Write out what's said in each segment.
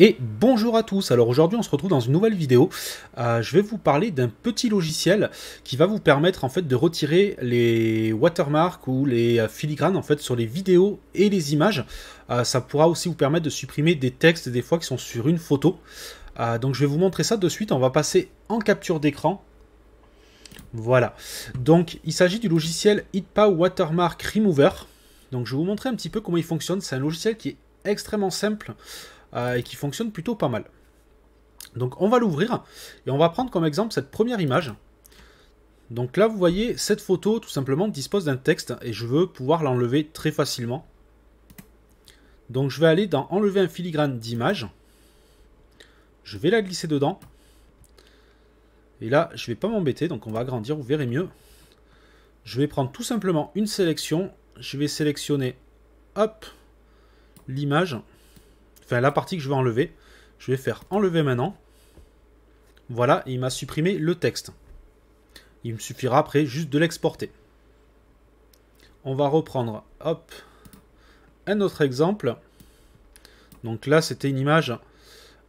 Et bonjour à tous, alors aujourd'hui on se retrouve dans une nouvelle vidéo, euh, je vais vous parler d'un petit logiciel qui va vous permettre en fait de retirer les watermarks ou les euh, filigranes en fait sur les vidéos et les images, euh, ça pourra aussi vous permettre de supprimer des textes des fois qui sont sur une photo, donc je vais vous montrer ça de suite, on va passer en capture d'écran, voilà, donc il s'agit du logiciel Hitpa Watermark Remover, donc je vais vous montrer un petit peu comment il fonctionne, c'est un logiciel qui est extrêmement simple, euh, et qui fonctionne plutôt pas mal. Donc on va l'ouvrir et on va prendre comme exemple cette première image. Donc là vous voyez cette photo tout simplement dispose d'un texte et je veux pouvoir l'enlever très facilement. Donc je vais aller dans enlever un filigrane d'image. Je vais la glisser dedans. Et là je ne vais pas m'embêter donc on va agrandir, vous verrez mieux. Je vais prendre tout simplement une sélection. Je vais sélectionner hop l'image. Enfin, la partie que je vais enlever. Je vais faire enlever maintenant. Voilà, il m'a supprimé le texte. Il me suffira après juste de l'exporter. On va reprendre, hop, un autre exemple. Donc là, c'était une image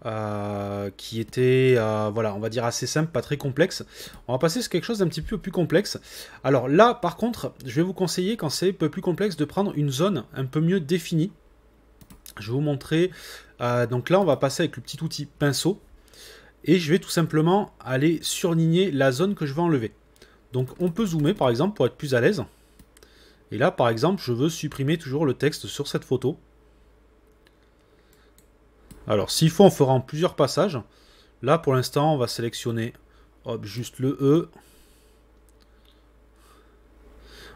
euh, qui était, euh, voilà, on va dire assez simple, pas très complexe. On va passer sur quelque chose d'un petit peu plus complexe. Alors là, par contre, je vais vous conseiller, quand c'est un peu plus complexe, de prendre une zone un peu mieux définie. Je vais vous montrer. Euh, donc là, on va passer avec le petit outil pinceau. Et je vais tout simplement aller surligner la zone que je veux enlever. Donc on peut zoomer par exemple pour être plus à l'aise. Et là par exemple je veux supprimer toujours le texte sur cette photo. Alors s'il faut on fera en plusieurs passages. Là pour l'instant on va sélectionner juste le E.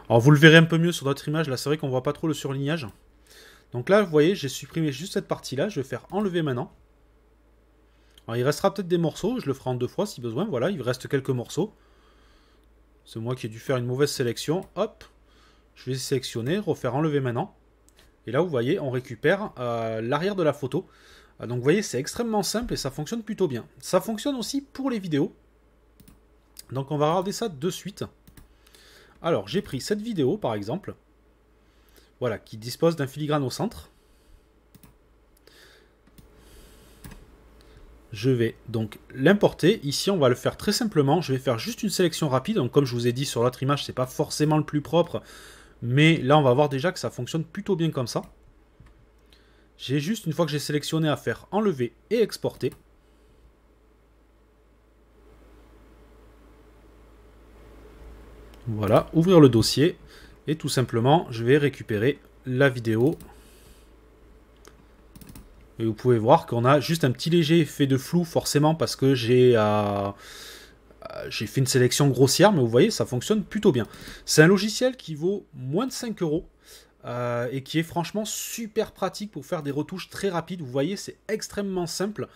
Alors vous le verrez un peu mieux sur notre image, là c'est vrai qu'on ne voit pas trop le surlignage. Donc là, vous voyez, j'ai supprimé juste cette partie-là. Je vais faire enlever maintenant. Alors, il restera peut-être des morceaux. Je le ferai en deux fois si besoin. Voilà, il reste quelques morceaux. C'est moi qui ai dû faire une mauvaise sélection. Hop, je vais sélectionner, refaire enlever maintenant. Et là, vous voyez, on récupère euh, l'arrière de la photo. Euh, donc, vous voyez, c'est extrêmement simple et ça fonctionne plutôt bien. Ça fonctionne aussi pour les vidéos. Donc, on va regarder ça de suite. Alors, j'ai pris cette vidéo, par exemple. Voilà, qui dispose d'un filigrane au centre. Je vais donc l'importer. Ici, on va le faire très simplement. Je vais faire juste une sélection rapide. Donc, comme je vous ai dit sur l'autre image, c'est pas forcément le plus propre. Mais là, on va voir déjà que ça fonctionne plutôt bien comme ça. J'ai juste, une fois que j'ai sélectionné à faire enlever et exporter. Voilà, ouvrir le dossier. Et tout simplement, je vais récupérer la vidéo. Et vous pouvez voir qu'on a juste un petit léger effet de flou, forcément, parce que j'ai euh, euh, j'ai fait une sélection grossière, mais vous voyez, ça fonctionne plutôt bien. C'est un logiciel qui vaut moins de 5 euros. Euh, et qui est franchement super pratique pour faire des retouches très rapides. Vous voyez, c'est extrêmement simple.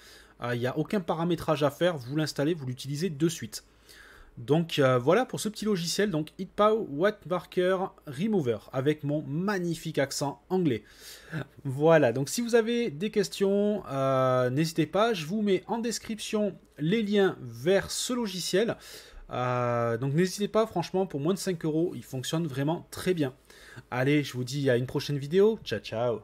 Il n'y a aucun paramétrage à faire. Vous l'installez, vous l'utilisez de suite. Donc euh, voilà pour ce petit logiciel, donc HitPow Wattmarker Marker Remover, avec mon magnifique accent anglais. Voilà, donc si vous avez des questions, euh, n'hésitez pas, je vous mets en description les liens vers ce logiciel. Euh, donc n'hésitez pas, franchement, pour moins de 5 euros, il fonctionne vraiment très bien. Allez, je vous dis à une prochaine vidéo, ciao ciao